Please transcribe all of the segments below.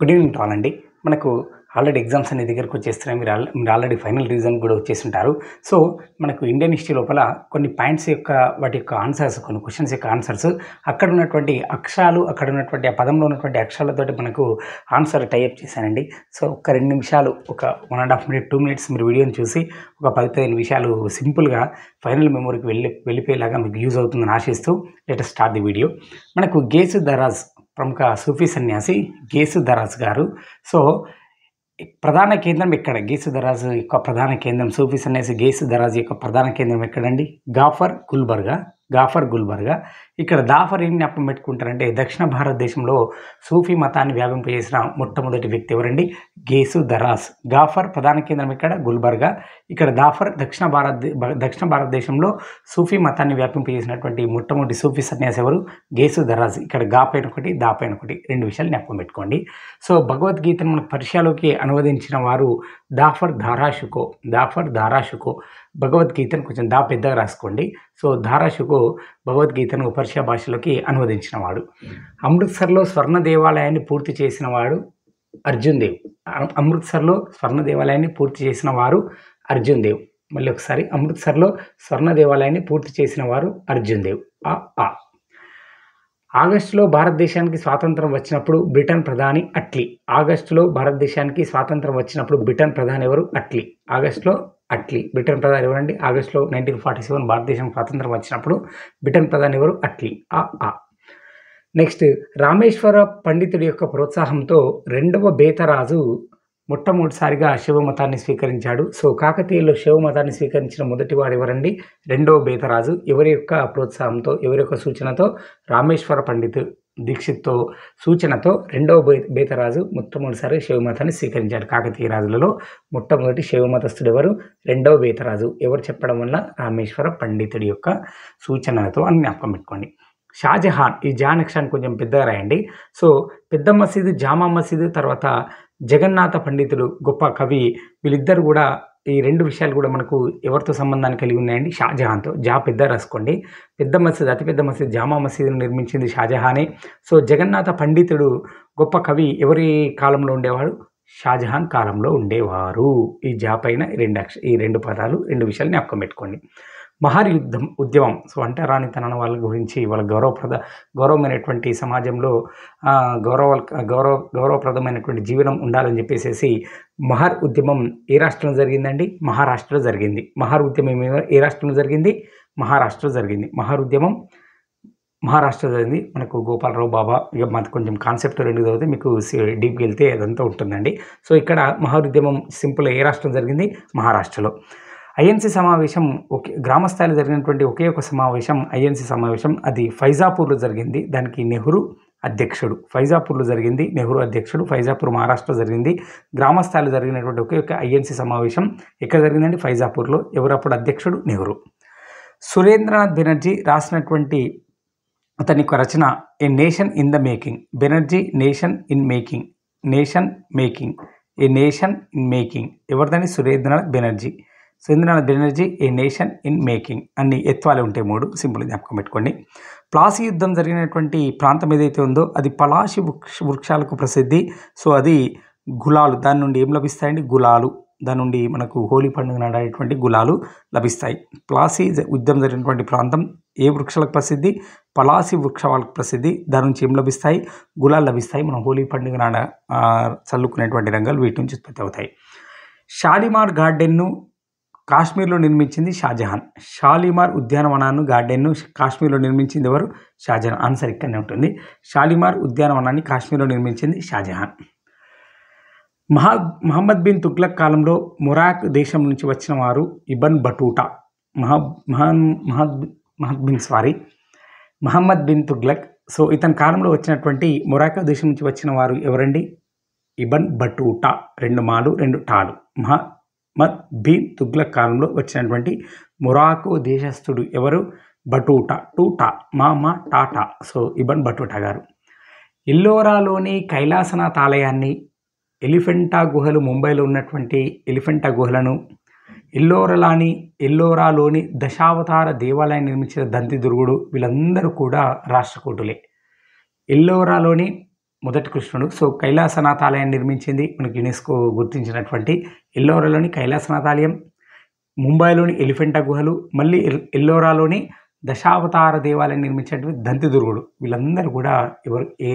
good evening all అండి మనకు already exams అనే దగ్గరకు వచ్చేస్తున్నాయి మీరు మీరు ఆల్రెడీ ఫైనల్ రీజన్ కూడా ఉంటారు సో మనకు ఇండియన్ హిస్టరీ లోపల కొన్ని పాయింట్స్ యొక్క వాటి యొక్క ఆన్సర్స్ కొన్ని క్వశ్చన్స్ యొక్క ఆన్సర్స్ అక్కడ ఉన్నటువంటి అక్షరాలు అక్కడ ఉన్నటువంటి ఆ పదంలో ఉన్నటువంటి అక్షరాలతోటి మనకు ఆన్సర్ టైప్ చేశానండి సో ఒక రెండు నిమిషాలు ఒక one and half minute two minutes మీరు వీడియోని చూసి ఒక పది పదిహేను నిమిషాలు సింపుల్గా ఫైనల్ మెమొరీకి వెళ్ళి వెళ్ళిపోయేలాగా మీకు యూజ్ అవుతుందని ఆశిస్తూ లెటర్ స్టార్ట్ ది వీడియో మనకు గేసు దరాజ్ ప్రముఖ సూఫీ సన్యాసి గేసు దరాజ్ గారు సో ప్రధాన కేంద్రం ఇక్కడ గేసు దరాజ్ యొక్క ప్రధాన కేంద్రం సూఫీ సన్యాసి గేసు దరాజ్ యొక్క ప్రధాన కేంద్రం ఎక్కడండి గాఫర్ గుల్బర్గా గాఫర్ గుల్బర్గా ఇక్కడ దాఫర్ ఏం జ్ఞాపకం పెట్టుకుంటారంటే దక్షిణ భారతదేశంలో సూఫీ మతాన్ని వ్యాపింపజేసిన మొట్టమొదటి వ్యక్తి ఎవరండి గేసు దరాస్ గాఫర్ ప్రధాన కేంద్రం ఇక్కడ గుల్బర్గా ఇక్కడ దాఫర్ దక్షిణ భారత దక్షిణ భారతదేశంలో సూఫీ మతాన్ని వ్యాపింపజేసినటువంటి మొట్టమొదటి సూఫీ సన్యాసి ఎవరు గేసు దరాజ్ ఇక్కడ గాపైన ఒకటి దాపైన ఒకటి రెండు విషయాలు జ్ఞాపకం పెట్టుకోండి సో భగవద్గీతను మనకు పర్షియాలోకి అనువదించిన వారు దాఫర్ ధారాషుకో దాఫర్ ధారాషుకో భగవద్గీతను కొంచెం దా పెద్దగా రాసుకోండి సో ధారాషుకో భగవద్గీతను పర్షియా భాషలోకి అనువదించినవాడు అమృత్సర్లో స్వర్ణ దేవాలయాన్ని పూర్తి వాడు అర్జున్ దేవ్ అమృత్సర్లో స్వర్ణ దేవాలయాన్ని పూర్తి చేసిన వారు అర్జున్ దేవ్ మళ్ళీ ఒకసారి అమృత్సర్లో స్వర్ణ దేవాలయాన్ని పూర్తి చేసిన వారు అర్జున్ దేవ్ ఆ ఆ ఆగస్టులో భారతదేశానికి స్వాతంత్రం వచ్చినప్పుడు బ్రిటన్ ప్రధాని అట్లీ ఆగస్టులో భారతదేశానికి స్వాతంత్రం వచ్చినప్పుడు బ్రిటన్ ప్రధాని ఎవరు అట్లీ ఆగస్టులో అట్లీ బ్రిటన్ ప్రధాని ఎవరండి ఆగస్టులో నైన్టీన్ ఫార్టీ సెవెన్ భారతదేశం స్వాతంత్రం వచ్చినప్పుడు బ్రిటన్ ప్రధాని ఎవరు అట్లీ ఆ ఆ నెక్స్ట్ రామేశ్వర పండితుడి యొక్క ప్రోత్సాహంతో రెండవ బేతరాజు మొట్టమొదటిసారిగా శివమతాన్ని స్వీకరించాడు సో కాకతీయులు శివమతాన్ని స్వీకరించిన మొదటి వారు ఎవరండి రెండవ బేతరాజు ఎవరి యొక్క ప్రోత్సాహంతో ఎవరి యొక్క సూచనతో రామేశ్వర పండితుడు దీక్షిత్తో సూచనతో రెండవ బే బేతరాజు మొట్టమొదటిసారి శివమతాన్ని స్వీకరించాడు కాకతీయ రాజులలో మొట్టమొదటి శివమతస్థుడు ఎవరు రెండవ బేతరాజు ఎవరు చెప్పడం వల్ల రామేశ్వర పండితుడి యొక్క సూచనలతో అని జ్ఞాపకం పెట్టుకోండి షాజహాన్ ఈ జానక్షాన్ కొంచెం పెద్దగా రాయండి సో పెద్ద మసీదు జామా మసీదు తర్వాత జగన్నాథ పండితులు గొప్ప కవి వీళ్ళిద్దరు కూడా ఈ రెండు విషయాలు కూడా మనకు ఎవరితో సంబంధాన్ని కలిగి ఉన్నాయండి షాజహాన్తో జా పెద్ద రాసుకోండి పెద్ద మసీద్ అతిపెద్ద మసీద్ జామా మసీదును నిర్మించింది షాజహానే సో జగన్నాథ పండితుడు గొప్ప కవి ఎవరి కాలంలో ఉండేవాడు షాజహాన్ కాలంలో ఉండేవారు ఈ జా పైన రెండు అక్ష ఈ రెండు పదాలు రెండు విషయాలు జ్ఞాపకం పెట్టుకోండి మహార్ యుద్ధం ఉద్యమం సో అంటరాని తనన వాళ్ళ గురించి వాళ్ళ గౌరవప్రద గౌరవమైనటువంటి సమాజంలో గౌరవ గౌరవ గౌరవప్రదమైనటువంటి జీవనం ఉండాలని చెప్పేసి మహార్ ఉద్యమం ఏ రాష్ట్రంలో జరిగిందండి మహారాష్ట్రలో జరిగింది మహార్ ఉద్యమం ఏ రాష్ట్రంలో జరిగింది మహారాష్ట్రలో జరిగింది మహార్ ఉద్యమం మహారాష్ట్ర జరిగింది మనకు గోపాలరావు బాబా ఇక మనకు కొంచెం కాన్సెప్ట్ రెండు తర్వాత మీకు డీప్కి వెళ్తే అదంతా ఉంటుందండి సో ఇక్కడ మహారుద్యమం సింపుల్ ఏ రాష్ట్రం జరిగింది మహారాష్ట్రలో ఐఎన్సీ సమావేశం ఒకే గ్రామస్థాయిలో జరిగినటువంటి ఒకే ఒక సమావేశం ఐఎన్సీ సమావేశం అది ఫైజాపూర్లో జరిగింది దానికి నెహ్రూ అధ్యక్షుడు ఫైజాపూర్లో జరిగింది నెహ్రూ అధ్యక్షుడు ఫైజాపూర్ మహారాష్ట్ర జరిగింది గ్రామస్థాయిలో జరిగినటువంటి ఒకే ఒక ఐఎన్సీ సమావేశం ఎక్కడ జరిగిందండి ఫైజాపూర్లో ఎవరప్పుడు అధ్యక్షుడు నెహ్రూ సురేంద్రనాథ్ బెనర్జీ రాసినటువంటి అతని యొక్క రచన a nation in the making Banerjee nation in making nation making a nation in making ఎవరిదని Surendranath Banerjee Surendranath Banerjee a nation in making అన్ని ఎత్వాలు ఉంటే మూడు సింపుల్ జ్ఞాపకం పెట్టుకోండి ప్లాసి యుద్ధం జరిగినటువంటి ప్రాంతం ఏదైతే ఉందో అది పలాసి వృక్ష వృక్షాలకు ప్రసిద్ధి సో అది గులాలు దాని నుండి ఏం లభిస్తాయండి గులాలు దాని నుండి మనకు హోలీ పండుగ నాడేటువంటి గులాలు లభిస్తాయి ప్లాసీ యుద్ధం జరిగినటువంటి ప్రాంతం ఏ వృక్షాలకు ప్రసిద్ధి పలాసి వృక్షాలకు ప్రసిద్ధి దాని నుంచి ఏం లభిస్తాయి గులాలు లభిస్తాయి మనం హోలీ పండుగ నాడ చల్లుకునేటువంటి రంగాలు వీటి నుంచి ఉత్పత్తి అవుతాయి షాలిమార్ గార్డెన్ను కాశ్మీర్లో నిర్మించింది షాజహాన్ షాలిమార్ ఉద్యానవనాన్ని గార్డెన్ను కాశ్మీర్లో నిర్మించింది ఎవరు షాజహాన్ ఆన్సర్ ఇక్కడనే ఉంటుంది షాలిమార్ ఉద్యానవనాన్ని కాశ్మీర్లో నిర్మించింది షాజహాన్ మహా మహమ్మద్ బిన్ తుగ్లక్ కాలంలో మొరాక్ దేశం నుంచి వచ్చిన వారు ఇబన్ బటూటా మహా మహా మహద్ మహద్ బిన్ సారీ మహమ్మద్ బిన్ తుగ్లక్ సో ఇతని కాలంలో వచ్చినటువంటి మొరాకో దేశం నుంచి వచ్చిన వారు ఎవరండి ఇబన్ బటూటా రెండు మాలు రెండు టాలు మహా మత్ బీన్ తుగ్లక్ కాలంలో వచ్చినటువంటి మొరాకో దేశస్థుడు ఎవరు బటూటా టూటా మామా టాటా సో ఇబన్ బటూటా గారు ఇల్లోరాలోని కైలాసనాథ్ ఆలయాన్ని ఎలిఫెంటా గుహలు ముంబైలో ఉన్నటువంటి ఎలిఫెంటా గుహలను ఎల్లోరలాని ఎల్లోరాలోని దశావతార దేవాలయాన్ని నిర్మించిన దంతి దుర్గుడు వీళ్ళందరూ కూడా రాష్ట్రకూటులే ఎల్లోరాలోని మొదటి కృష్ణుడు సో కైలాసనాథ్ ఆలయం నిర్మించింది మనకి యునెస్కో గుర్తించినటువంటి ఎల్లోరాలోని కైలాసనాథ్ ఆలయం ముంబైలోని ఎలిఫెంటా గుహలు మళ్ళీ ఎల్లోరాలోని దశావతార దేవాలయం నిర్మించినటువంటి దంతిదుర్గుడు వీళ్ళందరూ కూడా ఎవరు ఏ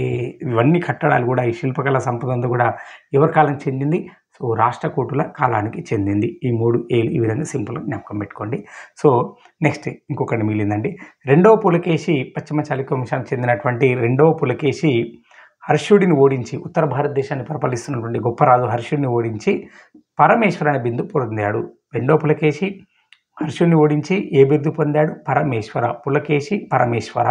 ఇవన్నీ కట్టడాలు కూడా ఈ శిల్పకళ సంపద అంతా కూడా ఎవరి కాలం చెందింది సో రాష్ట్రకూటుల కాలానికి చెందింది ఈ మూడు ఏలు ఈ విధంగా సింపుల్ జ్ఞాపకం పెట్టుకోండి సో నెక్స్ట్ ఇంకొకటి మిగిలిందండి రెండవ పులకేశి పశ్చిమ చాళుక్య వంశానికి చెందినటువంటి రెండవ పులకేశి హర్షుడిని ఓడించి ఉత్తర భారతదేశాన్ని పరిపాలిస్తున్నటువంటి గొప్ప రాజు హర్షుడిని ఓడించి పరమేశ్వర అనే బిందు పొందాడు రెండో పులకేశి హర్షుడిని ఓడించి ఏ బిందు పొందాడు పరమేశ్వర పులకేశి పరమేశ్వర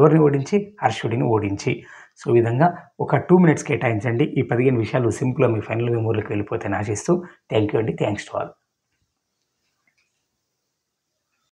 ఎవరిని ఓడించి హర్షుడిని ఓడించి సో విధంగా ఒక టూ మినిట్స్ కేటాయించండి ఈ పదిహేను విషయాలు సింపుల్గా మీ ఫైనల్ మెమోరీకి వెళ్ళిపోతే ఆశిస్తూ థ్యాంక్ యూ అండి థ్యాంక్స్ టు ఆల్